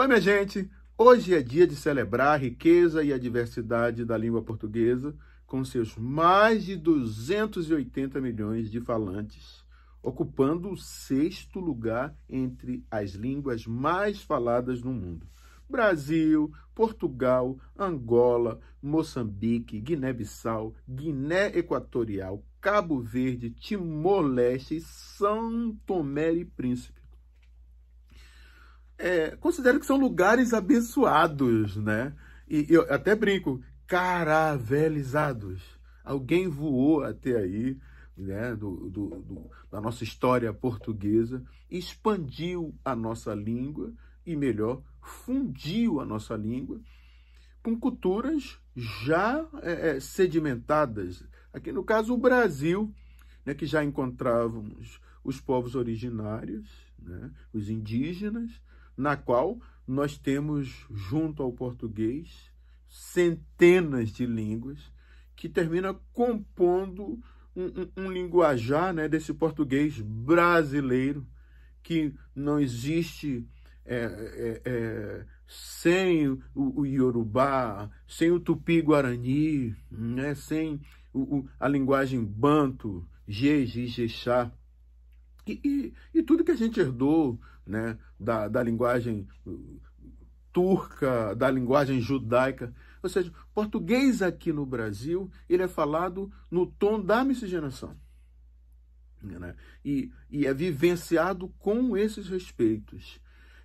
Oi, minha gente! Hoje é dia de celebrar a riqueza e a diversidade da língua portuguesa com seus mais de 280 milhões de falantes, ocupando o sexto lugar entre as línguas mais faladas no mundo. Brasil, Portugal, Angola, Moçambique, Guiné-Bissau, Guiné Equatorial, Cabo Verde, Timor-Leste e São Tomé e Príncipe é, considero que são lugares abençoados, né? E eu até brinco, caravelizados. Alguém voou até aí, né, do, do, do, da nossa história portuguesa, expandiu a nossa língua e, melhor, fundiu a nossa língua com culturas já é, é sedimentadas. Aqui, no caso, o Brasil, né, que já encontrávamos os povos originários, né, os indígenas, na qual nós temos, junto ao português, centenas de línguas, que termina compondo um, um, um linguajar né, desse português brasileiro, que não existe é, é, é, sem o, o, Yorubá, sem o Tupi-Guarani, né, sem o, o, a linguagem banto, jeje, jexá, e, e, e, tudo que a gente herdou né, da, da linguagem uh, turca, da linguagem judaica. Ou seja, português aqui no Brasil, ele é falado no tom da miscigenação. Né? E, e é vivenciado com esses respeitos.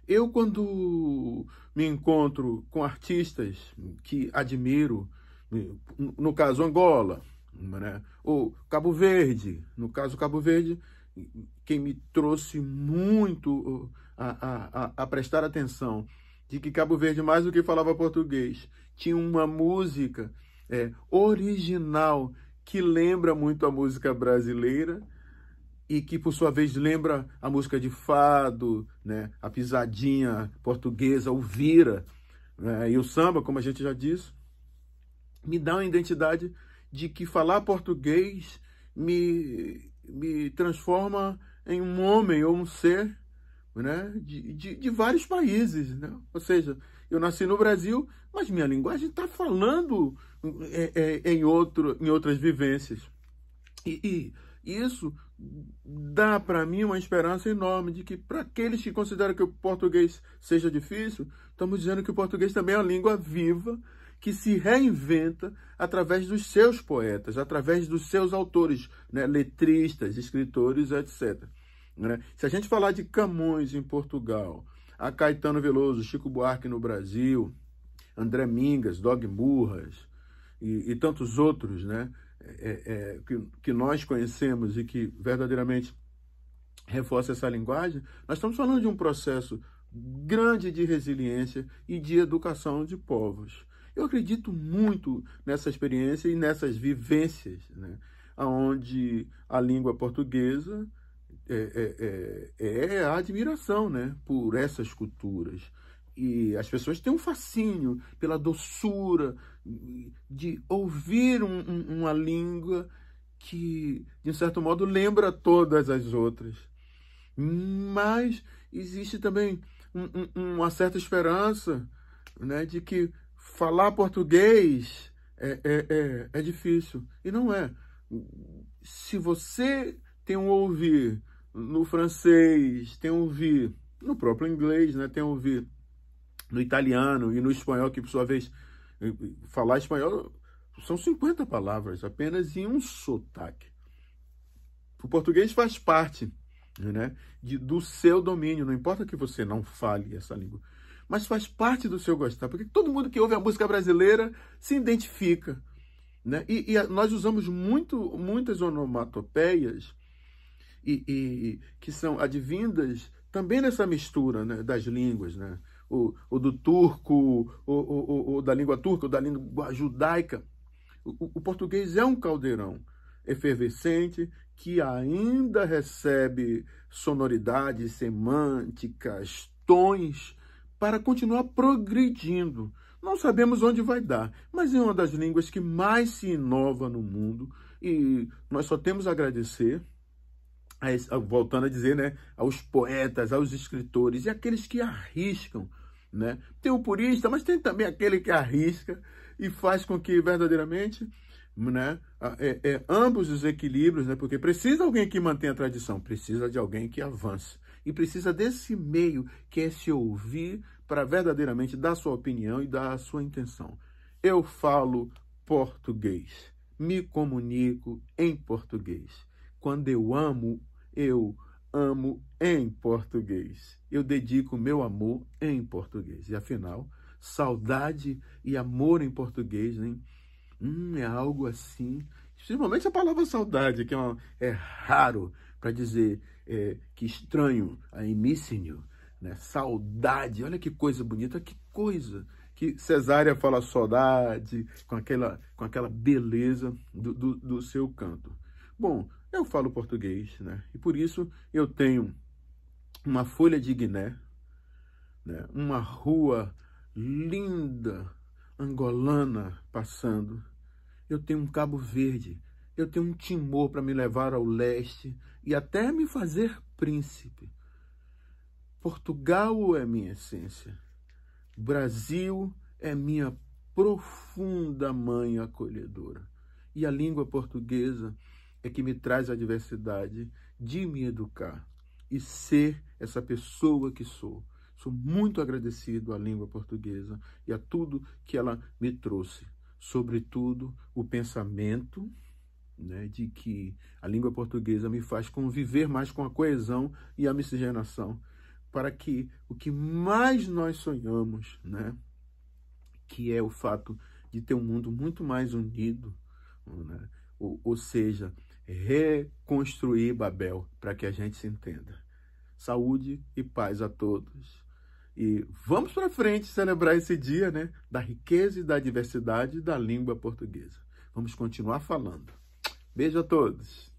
Eu, quando me encontro com artistas que admiro, né, no caso Angola, né? ou Cabo Verde, no caso Cabo Verde, quem me trouxe muito uh, a, a, a prestar atenção de que Cabo Verde, mais do que falava português, tinha uma música é, original que lembra muito a música brasileira e que, por sua vez, lembra a música de fado, né? a pisadinha portuguesa, o vira, né? e o samba, como a gente já disse, me dá uma identidade de que falar português me me transforma em um homem ou um ser né, de, de, de vários países. Né? Ou seja, eu nasci no Brasil, mas minha linguagem está falando é, é, em, outro, em outras vivências. E, e isso dá para mim uma esperança enorme de que, para aqueles que consideram que o português seja difícil, estamos dizendo que o português também é uma língua viva que se reinventa através dos seus poetas, através dos seus autores, né, letristas, escritores, etc. Né? Se a gente falar de Camões em Portugal, a Caetano Veloso, Chico Buarque no Brasil, André Mingas, Dog Murras e, e tantos outros né, é, é, que, que nós conhecemos e que verdadeiramente reforça essa linguagem, nós estamos falando de um processo grande de resiliência e de educação de povos. Eu acredito muito nessa experiência e nessas vivências, né? onde a língua portuguesa é, é, é, é a admiração né? por essas culturas. E as pessoas têm um fascínio pela doçura de ouvir um, um, uma língua que, de um certo modo, lembra todas as outras. Mas existe também um, uma certa esperança né, de que falar português é, é, é, é difícil. E não é. Se você tem um ouvir no francês, tem um ouvir no próprio inglês, né? tem um ouvir no italiano e no espanhol, que por sua vez, eh, falar espanhol são 50 palavras apenas em um sotaque. O português faz parte né, de, do seu domínio, não importa que você não fale essa língua mas faz parte do seu gostar, porque todo mundo que ouve a música brasileira se identifica. Né? E, e nós usamos muito, muitas onomatopeias e, e, que são advindas também nessa mistura né, das línguas, né? o, o do turco, o, o, o, da língua turca, o da língua judaica. O, o português é um caldeirão efervescente que ainda recebe sonoridades semânticas, tons para continuar progredindo. Não sabemos onde vai dar, mas é uma das línguas que mais se inova no mundo e nós só temos a agradecer, voltando a dizer, né, aos poetas, aos escritores e aqueles que arriscam. Né? Tem o purista, mas tem também aquele que arrisca e faz com que verdadeiramente né? Ah, é, é, ambos os equilíbrios, né? Porque precisa alguém que mantenha a tradição, precisa de alguém que avance e precisa desse meio que é se ouvir para verdadeiramente dar sua opinião e dar a sua intenção. Eu falo português, me comunico em português. Quando eu amo, eu amo em português. Eu dedico meu amor em português. E afinal, saudade e amor em português, hein? Hum, é algo assim. Principalmente a palavra saudade, que é, uma, é raro para dizer é, que estranho, a missinho, né? Saudade, olha que coisa bonita, que coisa. Que Cesária fala saudade, com aquela, com aquela beleza do, do, do seu canto. Bom, eu falo português, né? E por isso eu tenho uma folha de Guiné, né? uma rua linda angolana passando eu tenho um Cabo Verde, eu tenho um Timor para me levar ao leste e até me fazer príncipe. Portugal é minha essência. Brasil é minha profunda mãe acolhedora. E a língua portuguesa é que me traz a diversidade de me educar e ser essa pessoa que sou. Sou muito agradecido à língua portuguesa e a tudo que ela me trouxe sobretudo, o pensamento né, de que a língua portuguesa me faz conviver mais com a coesão e a miscigenação, para que o que mais nós sonhamos, né, que é o fato de ter um mundo muito mais unido, né, ou, ou seja, reconstruir Babel, para que a gente se entenda. Saúde e paz a todos. E vamos para frente celebrar esse dia né, da riqueza e da diversidade da língua portuguesa. Vamos continuar falando. Beijo a todos!